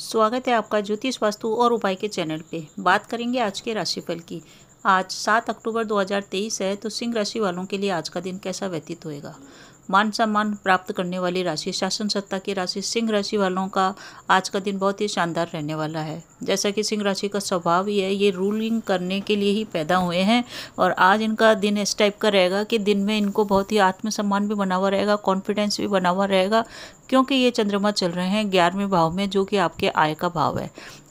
स्वागत है आपका ज्योतिष वास्तु और उपाय के चैनल पे बात करेंगे आज के राशिफल की आज सात अक्टूबर 2023 है तो सिंह राशि वालों के लिए आज का दिन कैसा व्यतीत होएगा मान सम्मान प्राप्त करने वाली राशि शासन सत्ता की राशि सिंह राशि वालों का आज का दिन बहुत ही शानदार रहने वाला है जैसा कि सिंह राशि का स्वभाव ही है ये रूलिंग करने के लिए ही पैदा हुए हैं और आज इनका दिन इस टाइप का रहेगा कि दिन में इनको बहुत ही आत्मसम्मान भी बना हुआ रहेगा कॉन्फिडेंस भी बना हुआ रहेगा क्योंकि ये चंद्रमा चल रहे हैं ग्यारहवें भाव में जो कि आपके आय का भाव है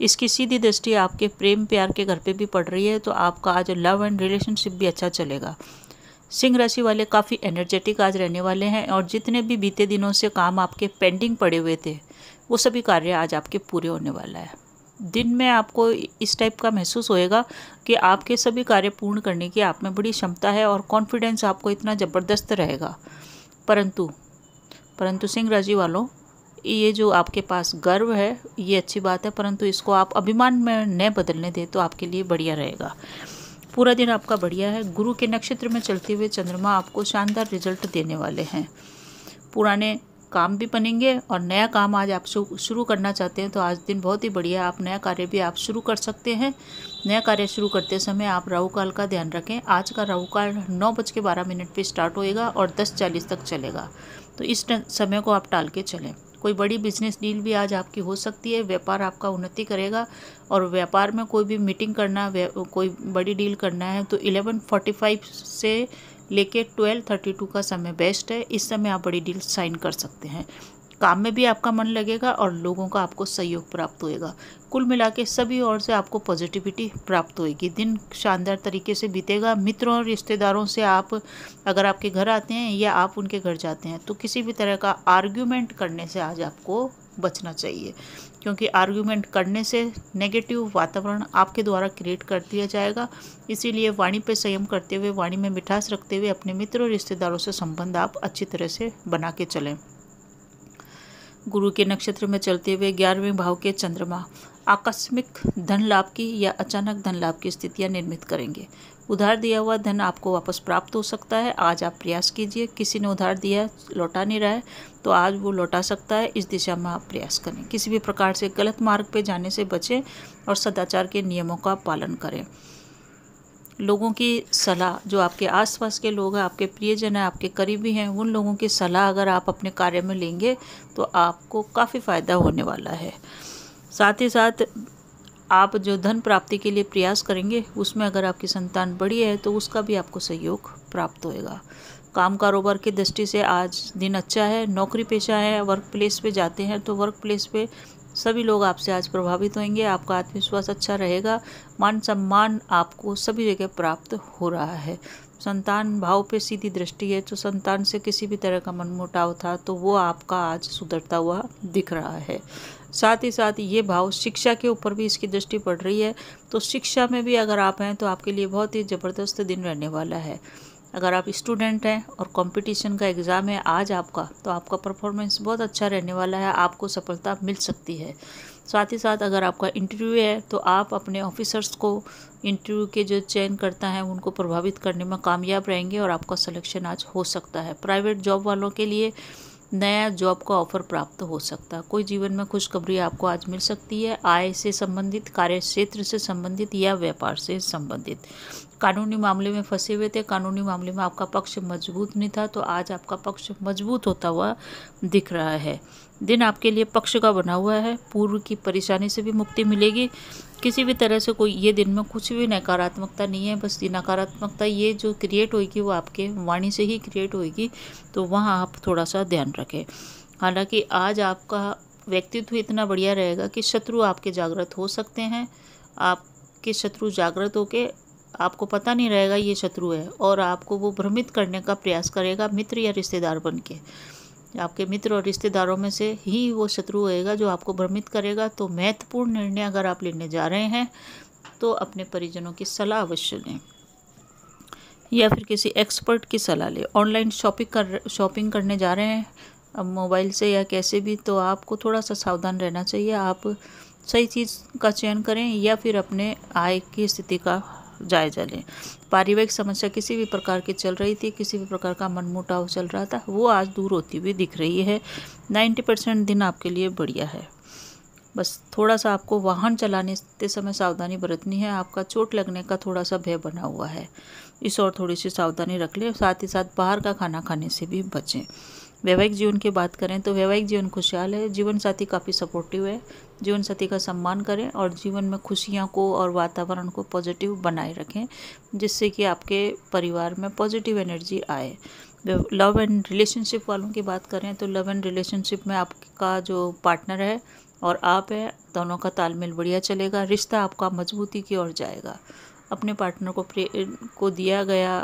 इसकी सीधी दृष्टि आपके प्रेम प्यार के घर पर भी पड़ रही है तो आपका आज लव एंड रिलेशनशिप भी अच्छा चलेगा सिंह राशि वाले काफ़ी एनर्जेटिक आज रहने वाले हैं और जितने भी बीते दिनों से काम आपके पेंडिंग पड़े हुए थे वो सभी कार्य आज आपके पूरे होने वाला है दिन में आपको इस टाइप का महसूस होएगा कि आपके सभी कार्य पूर्ण करने की आप में बड़ी क्षमता है और कॉन्फिडेंस आपको इतना ज़बरदस्त रहेगा परंतु परंतु सिंह राशि वालों ये जो आपके पास गर्व है ये अच्छी बात है परंतु इसको आप अभिमान में न बदलने दें तो आपके लिए बढ़िया रहेगा पूरा दिन आपका बढ़िया है गुरु के नक्षत्र में चलते हुए चंद्रमा आपको शानदार रिजल्ट देने वाले हैं पुराने काम भी बनेंगे और नया काम आज आप शुरू करना चाहते हैं तो आज दिन बहुत ही बढ़िया आप नया कार्य भी आप शुरू कर सकते हैं नया कार्य शुरू करते समय आप राहु काल का ध्यान रखें आज का राहु काल नौ बज के बारह मिनट पर स्टार्ट होएगा और दस चालीस तक चलेगा तो इस समय को आप टाल के चलें कोई बड़ी बिजनेस डील भी आज आपकी हो सकती है व्यापार आपका उन्नति करेगा और व्यापार में कोई भी मीटिंग करना कोई बड़ी डील करना है तो इलेवन फोर्टी फाइव से लेके ट्वेल्व थर्टी टू का समय बेस्ट है इस समय आप बड़ी डील साइन कर सकते हैं काम में भी आपका मन लगेगा और लोगों का आपको सहयोग प्राप्त होएगा कुल मिला के सभी ओर से आपको पॉजिटिविटी प्राप्त होएगी दिन शानदार तरीके से बीतेगा मित्रों और रिश्तेदारों से आप अगर आपके घर आते हैं या आप उनके घर जाते हैं तो किसी भी तरह का आर्ग्यूमेंट करने से आज आपको बचना चाहिए क्योंकि आर्ग्यूमेंट करने से नेगेटिव वातावरण आपके द्वारा क्रिएट कर दिया जाएगा इसीलिए वाणी पर संयम करते हुए वाणी में मिठास रखते हुए अपने मित्र और रिश्तेदारों से संबंध आप अच्छी तरह से बना के चलें गुरु के नक्षत्र में चलते हुए ग्यारहवें भाव के चंद्रमा आकस्मिक धन लाभ की या अचानक धन लाभ की स्थितियां निर्मित करेंगे उधार दिया हुआ धन आपको वापस प्राप्त हो सकता है आज आप प्रयास कीजिए किसी ने उधार दिया लौटा नहीं रहा है तो आज वो लौटा सकता है इस दिशा में आप प्रयास करें किसी भी प्रकार से गलत मार्ग पर जाने से बचें और सदाचार के नियमों का पालन करें लोगों की सलाह जो आपके आसपास के लोग हैं आपके प्रियजन हैं आपके करीबी हैं उन लोगों की सलाह अगर आप अपने कार्य में लेंगे तो आपको काफ़ी फ़ायदा होने वाला है साथ ही साथ आप जो धन प्राप्ति के लिए प्रयास करेंगे उसमें अगर आपकी संतान बड़ी है तो उसका भी आपको सहयोग प्राप्त होएगा काम कारोबार की दृष्टि से आज दिन अच्छा है नौकरी पेशा है वर्क प्लेस पे जाते हैं तो वर्क प्लेस पे सभी लोग आपसे आज प्रभावित होंगे आपका आत्मविश्वास अच्छा रहेगा मान सम्मान आपको सभी जगह प्राप्त हो रहा है संतान भाव पे सीधी दृष्टि है तो संतान से किसी भी तरह का मनमुटाव था तो वो आपका आज सुधरता हुआ दिख रहा है साथ ही साथ ये भाव शिक्षा के ऊपर भी इसकी दृष्टि पड़ रही है तो शिक्षा में भी अगर आप हैं तो आपके लिए बहुत ही ज़बरदस्त दिन रहने वाला है अगर आप स्टूडेंट हैं और कंपटीशन का एग्ज़ाम है आज आपका तो आपका परफॉर्मेंस बहुत अच्छा रहने वाला है आपको सफलता मिल सकती है साथ ही साथ अगर आपका इंटरव्यू है तो आप अपने ऑफिसर्स को इंटरव्यू के जो चयन करता है उनको प्रभावित करने में कामयाब रहेंगे और आपका सलेक्शन आज हो सकता है प्राइवेट जॉब वालों के लिए नया जॉब का ऑफर प्राप्त हो सकता है कोई जीवन में खुशखबरी आपको आज मिल सकती है आय से संबंधित कार्य क्षेत्र से संबंधित या व्यापार से संबंधित कानूनी मामले में फंसे हुए थे कानूनी मामले में आपका पक्ष मजबूत नहीं था तो आज आपका पक्ष मजबूत होता हुआ दिख रहा है दिन आपके लिए पक्ष का बना हुआ है पूर्व की परेशानी से भी मुक्ति मिलेगी किसी भी तरह से कोई ये दिन में कुछ भी नकारात्मकता नहीं है बस ये नकारात्मकता ये जो क्रिएट होएगी वो आपके वाणी से ही क्रिएट होगी तो वहाँ आप थोड़ा सा ध्यान रखें हालांकि आज आपका व्यक्तित्व इतना बढ़िया रहेगा कि शत्रु आपके जागृत हो सकते हैं आपके शत्रु जागृत होकर आपको पता नहीं रहेगा ये शत्रु है और आपको वो भ्रमित करने का प्रयास करेगा मित्र या रिश्तेदार बन के आपके मित्र और रिश्तेदारों में से ही वो शत्रु होएगा जो आपको भ्रमित करेगा तो महत्वपूर्ण निर्णय अगर आप लेने जा रहे हैं तो अपने परिजनों की सलाह अवश्य लें या फिर किसी एक्सपर्ट की सलाह लें ऑनलाइन शॉपिंग कर शॉपिंग करने जा रहे हैं अब मोबाइल से या कैसे भी तो आपको थोड़ा सा सावधान रहना चाहिए आप सही चीज़ का चयन करें या फिर अपने आय की स्थिति का जायजा लें पारिवारिक समस्या किसी भी प्रकार की चल रही थी किसी भी प्रकार का मनमुटाव चल रहा था वो आज दूर होती हुई दिख रही है नाइन्टी परसेंट दिन आपके लिए बढ़िया है बस थोड़ा सा आपको वाहन चलाने समय सावधानी बरतनी है आपका चोट लगने का थोड़ा सा भय बना हुआ है इस और थोड़ी सी सावधानी रख लें साथ ही साथ बाहर का खाना खाने से भी बचें वैवाहिक जीवन की बात करें तो वैवाहिक जीवन खुशहाल है जीवन साथी काफ़ी सपोर्टिव है जीवन साथी का सम्मान करें और जीवन में खुशियाँ को और वातावरण को पॉजिटिव बनाए रखें जिससे कि आपके परिवार में पॉजिटिव एनर्जी आए लव एंड रिलेशनशिप वालों की बात करें तो लव एंड रिलेशनशिप में आपका जो पार्टनर है और आप है दोनों का तालमेल बढ़िया चलेगा रिश्ता आपका मजबूती की ओर जाएगा अपने पार्टनर को को दिया गया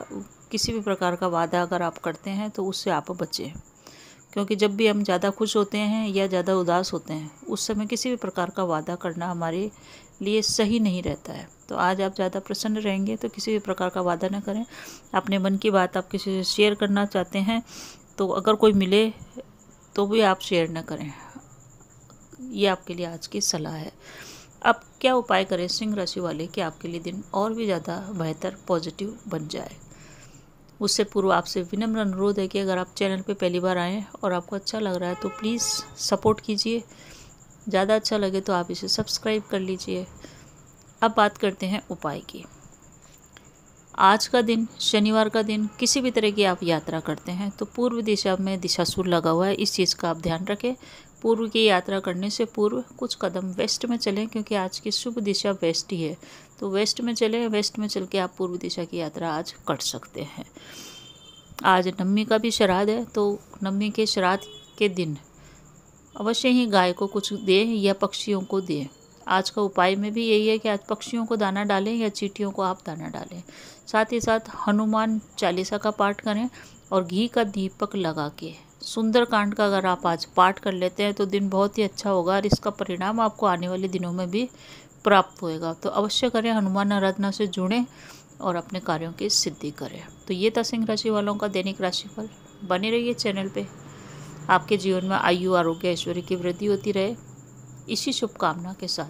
किसी भी प्रकार का वादा अगर आप करते हैं तो उससे आप बचें क्योंकि जब भी हम ज़्यादा खुश होते हैं या ज़्यादा उदास होते हैं उस समय किसी भी प्रकार का वादा करना हमारे लिए सही नहीं रहता है तो आज आप ज़्यादा प्रसन्न रहेंगे तो किसी भी प्रकार का वादा ना करें अपने मन की बात आप किसी से शेयर करना चाहते हैं तो अगर कोई मिले तो भी आप शेयर ना करें ये आपके लिए आज की सलाह है अब क्या उपाय करें सिंह राशि वाले कि आपके लिए दिन और भी ज़्यादा बेहतर पॉजिटिव बन जाए उससे पूर्व आपसे विनम्र अनुरोध है कि अगर आप चैनल पे पहली बार आएँ और आपको अच्छा लग रहा है तो प्लीज़ सपोर्ट कीजिए ज़्यादा अच्छा लगे तो आप इसे सब्सक्राइब कर लीजिए अब बात करते हैं उपाय की आज का दिन शनिवार का दिन किसी भी तरह की आप यात्रा करते हैं तो पूर्व दिशा में दिशा सूर लगा हुआ है इस चीज़ का आप ध्यान रखें पूर्व की यात्रा करने से पूर्व कुछ कदम वेस्ट में चलें क्योंकि आज की शुभ दिशा वेस्ट ही है तो वेस्ट में चले वेस्ट में चल के आप पूर्व दिशा की यात्रा आज कर सकते हैं आज नम्मी का भी श्राद्ध है तो नम्मी के श्राद्ध के दिन अवश्य ही गाय को कुछ दें या पक्षियों को दें आज का उपाय में भी यही है कि आज पक्षियों को दाना डालें या चीटियों को आप दाना डालें साथ ही साथ हनुमान चालीसा का पाठ करें और घी का दीपक लगा के सुंदर कांड का अगर आप आज पाठ कर लेते हैं तो दिन बहुत ही अच्छा होगा और इसका परिणाम आपको आने वाले दिनों में भी प्राप्त होएगा तो अवश्य करें हनुमान आराधना से जुड़ें और अपने कार्यों की सिद्धि करें तो ये था सिंह राशि वालों का दैनिक राशिफल बने रहिए चैनल पे आपके जीवन में आयु आरोग्य ऐश्वर्य की वृद्धि होती रहे इसी शुभकामना के साथ